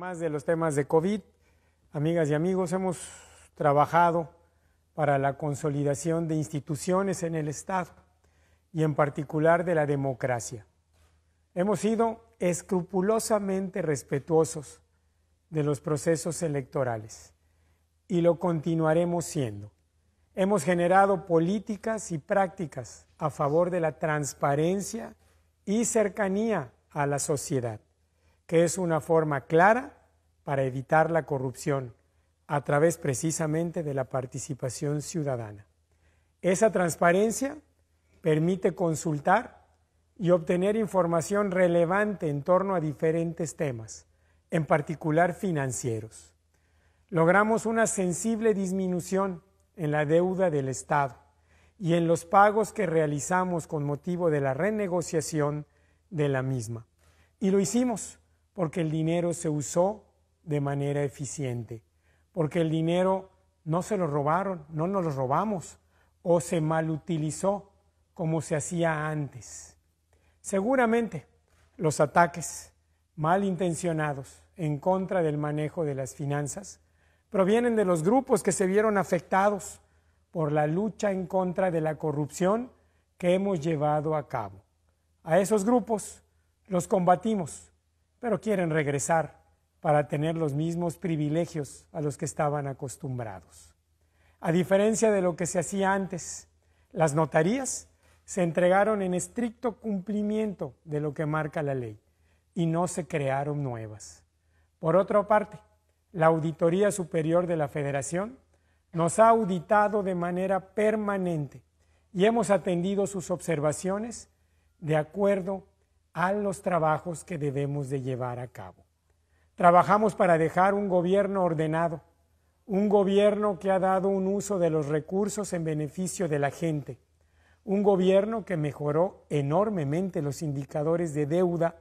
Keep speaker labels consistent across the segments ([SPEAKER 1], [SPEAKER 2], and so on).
[SPEAKER 1] además de los temas de COVID, amigas y amigos, hemos trabajado para la consolidación de instituciones en el Estado y en particular de la democracia. Hemos sido escrupulosamente respetuosos de los procesos electorales y lo continuaremos siendo. Hemos generado políticas y prácticas a favor de la transparencia y cercanía a la sociedad que es una forma clara para evitar la corrupción a través precisamente de la participación ciudadana. Esa transparencia permite consultar y obtener información relevante en torno a diferentes temas, en particular financieros. Logramos una sensible disminución en la deuda del Estado y en los pagos que realizamos con motivo de la renegociación de la misma. Y lo hicimos porque el dinero se usó de manera eficiente, porque el dinero no se lo robaron, no nos lo robamos, o se malutilizó como se hacía antes. Seguramente los ataques malintencionados en contra del manejo de las finanzas provienen de los grupos que se vieron afectados por la lucha en contra de la corrupción que hemos llevado a cabo. A esos grupos los combatimos pero quieren regresar para tener los mismos privilegios a los que estaban acostumbrados. A diferencia de lo que se hacía antes, las notarías se entregaron en estricto cumplimiento de lo que marca la ley y no se crearon nuevas. Por otra parte, la Auditoría Superior de la Federación nos ha auditado de manera permanente y hemos atendido sus observaciones de acuerdo a los trabajos que debemos de llevar a cabo. Trabajamos para dejar un gobierno ordenado, un gobierno que ha dado un uso de los recursos en beneficio de la gente, un gobierno que mejoró enormemente los indicadores de deuda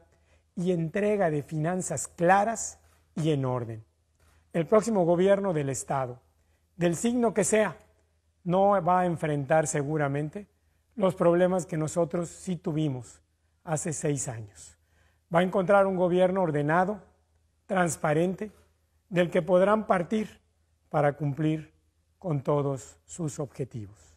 [SPEAKER 1] y entrega de finanzas claras y en orden. El próximo gobierno del Estado, del signo que sea, no va a enfrentar seguramente los problemas que nosotros sí tuvimos hace seis años. Va a encontrar un gobierno ordenado, transparente, del que podrán partir para cumplir con todos sus objetivos.